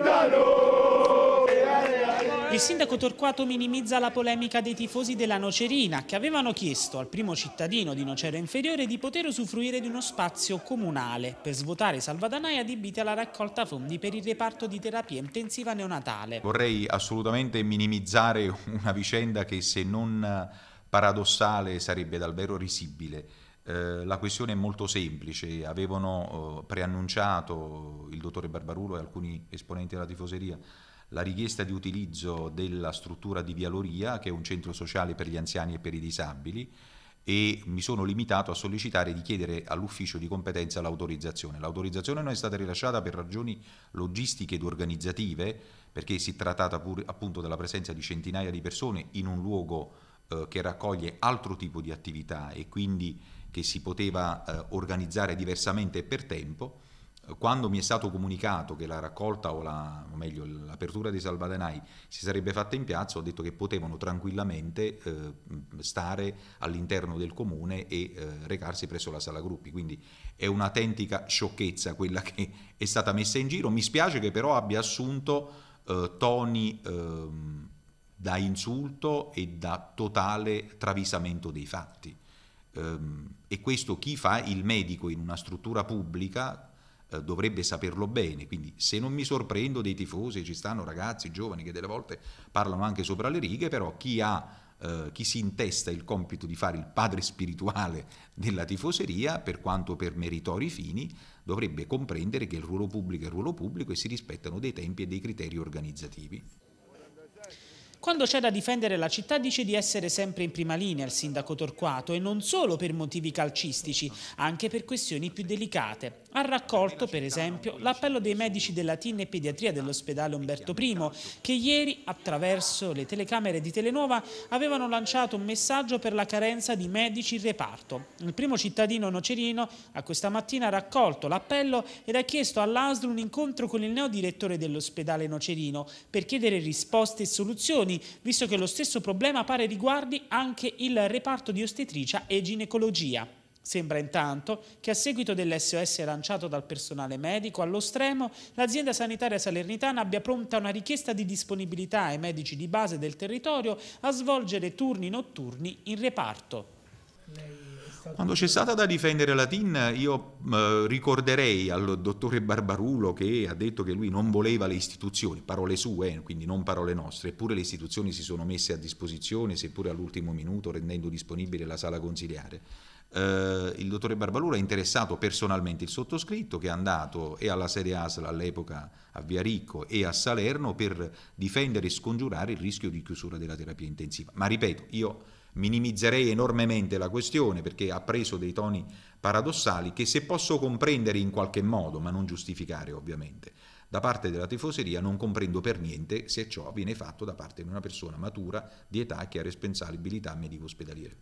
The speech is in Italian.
capitano! Il sindaco Torquato minimizza la polemica dei tifosi della Nocerina che avevano chiesto al primo cittadino di Nocera Inferiore di poter usufruire di uno spazio comunale per svuotare salvadanai adibiti alla raccolta fondi per il reparto di terapia intensiva neonatale. Vorrei assolutamente minimizzare una vicenda che se non eh, paradossale sarebbe davvero risibile eh, la questione è molto semplice, avevano eh, preannunciato il dottore Barbarulo e alcuni esponenti della tifoseria la richiesta di utilizzo della struttura di Via Loria, che è un centro sociale per gli anziani e per i disabili, e mi sono limitato a sollecitare di chiedere all'ufficio di competenza l'autorizzazione. L'autorizzazione non è stata rilasciata per ragioni logistiche ed organizzative, perché si è trattata pur, appunto della presenza di centinaia di persone in un luogo eh, che raccoglie altro tipo di attività e quindi che si poteva eh, organizzare diversamente per tempo. Eh, quando mi è stato comunicato che la raccolta o, la, o meglio l'apertura dei salvadanai si sarebbe fatta in piazza, ho detto che potevano tranquillamente eh, stare all'interno del comune e eh, recarsi presso la sala gruppi. Quindi è un'autentica sciocchezza quella che è stata messa in giro. Mi spiace che però abbia assunto eh, toni ehm, da insulto e da totale travisamento dei fatti. Um, e questo chi fa il medico in una struttura pubblica eh, dovrebbe saperlo bene, quindi se non mi sorprendo dei tifosi, ci stanno ragazzi giovani che delle volte parlano anche sopra le righe, però chi ha Uh, chi si intesta il compito di fare il padre spirituale della tifoseria, per quanto per meritori fini, dovrebbe comprendere che il ruolo pubblico è il ruolo pubblico e si rispettano dei tempi e dei criteri organizzativi. Quando c'è da difendere la città dice di essere sempre in prima linea il sindaco Torquato e non solo per motivi calcistici, anche per questioni più delicate. Ha raccolto, per esempio, l'appello dei medici della TIN e pediatria dell'ospedale Umberto I, che ieri, attraverso le telecamere di Telenuova, avevano lanciato un messaggio per la carenza di medici in reparto. Il primo cittadino nocerino a questa mattina ha raccolto l'appello ed ha chiesto all'ASL un incontro con il neodirettore dell'ospedale nocerino per chiedere risposte e soluzioni, visto che lo stesso problema pare riguardi anche il reparto di ostetricia e ginecologia. Sembra intanto che a seguito dell'SOS lanciato dal personale medico allo stremo, l'azienda sanitaria salernitana abbia pronta una richiesta di disponibilità ai medici di base del territorio a svolgere turni notturni in reparto. Quando c'è stata da difendere la TIN, io eh, ricorderei al dottore Barbarulo che ha detto che lui non voleva le istituzioni, parole sue, eh, quindi non parole nostre, eppure le istituzioni si sono messe a disposizione, seppure all'ultimo minuto, rendendo disponibile la sala consiliare. Eh, il dottore Barbarulo ha interessato personalmente il sottoscritto che è andato e alla sede ASL all'epoca a Via Ricco e a Salerno per difendere e scongiurare il rischio di chiusura della terapia intensiva. Ma ripeto, io Minimizzerei enormemente la questione perché ha preso dei toni paradossali che se posso comprendere in qualche modo, ma non giustificare ovviamente, da parte della tifoseria non comprendo per niente se ciò viene fatto da parte di una persona matura di età che ha responsabilità medico-ospedaliere.